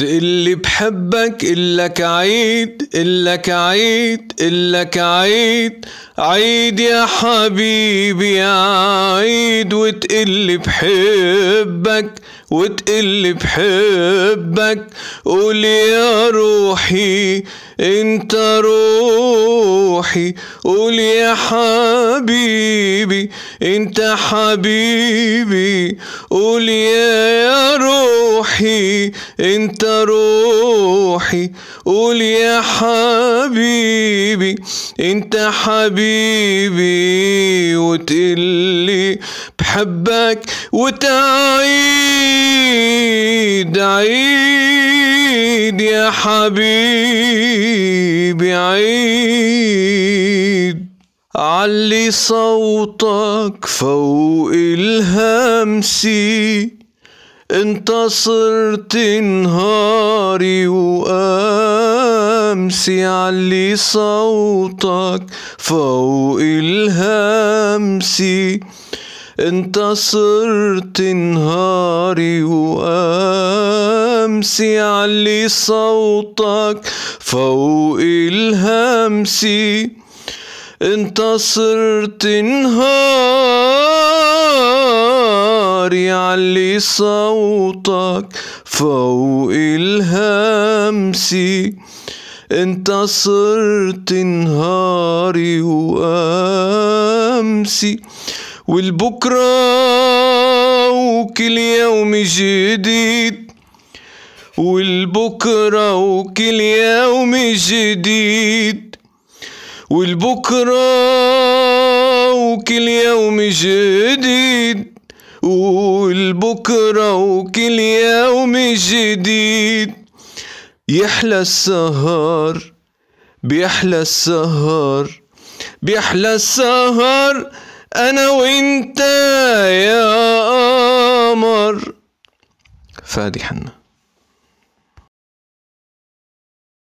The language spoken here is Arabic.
اللي بحبك إلك عيد إلك عيد إلك عيد عيد يا حبيبي عيد وتقلي بحبك وتقلي بحبك قول يا روحي انت روحي قول يا حبيبي انت حبيبي قول يا روحي انت روحي قول يا حبيبي انت حبيبي وتقلي بحبك وتعيش حبيبي عيد علي صوتك فوق الهمسي انت صرت نهاري وامسي علي صوتك فوق الهمسي انت صرت نهاري وامسي الهمس علي صوتك فوق الهمس انت صرت نهار يعلي صوتك فوق الهمس انت صرت نهاري وامسي والبكره وكل يوم جديد والبكرة وكل يوم جديد والبكرة وكل يوم جديد والبكرة وكل يوم جديد يحلى السهر بيحلى السهر بيحلى السهر أنا وإنت يا قمر فادي حنّا